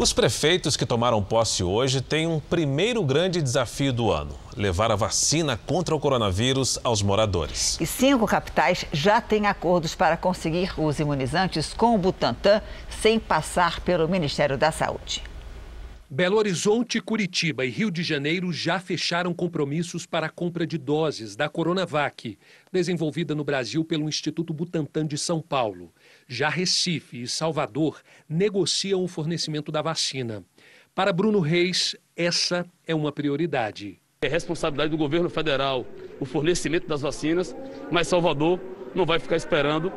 Os prefeitos que tomaram posse hoje têm um primeiro grande desafio do ano: levar a vacina contra o coronavírus aos moradores. E cinco capitais já têm acordos para conseguir os imunizantes com o Butantan sem passar pelo Ministério da Saúde. Belo Horizonte, Curitiba e Rio de Janeiro já fecharam compromissos para a compra de doses da Coronavac, desenvolvida no Brasil pelo Instituto Butantan de São Paulo. Já Recife e Salvador negociam o fornecimento da vacina. Para Bruno Reis, essa é uma prioridade. É responsabilidade do governo federal o fornecimento das vacinas, mas Salvador não vai ficar esperando,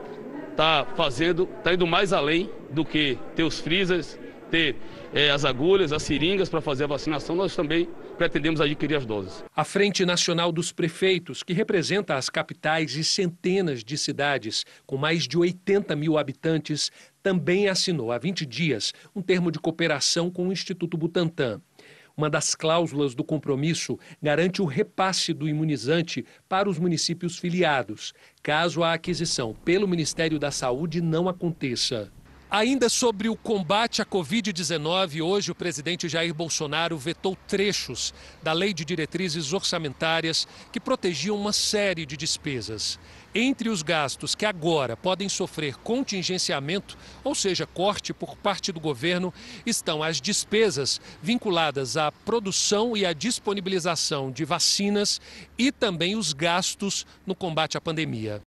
está fazendo, está indo mais além do que ter os freezers ter é, as agulhas, as seringas para fazer a vacinação, nós também pretendemos adquirir as doses. A Frente Nacional dos Prefeitos, que representa as capitais e centenas de cidades com mais de 80 mil habitantes, também assinou há 20 dias um termo de cooperação com o Instituto Butantan. Uma das cláusulas do compromisso garante o repasse do imunizante para os municípios filiados, caso a aquisição pelo Ministério da Saúde não aconteça. Ainda sobre o combate à Covid-19, hoje o presidente Jair Bolsonaro vetou trechos da Lei de Diretrizes Orçamentárias que protegiam uma série de despesas. Entre os gastos que agora podem sofrer contingenciamento, ou seja, corte por parte do governo, estão as despesas vinculadas à produção e à disponibilização de vacinas e também os gastos no combate à pandemia.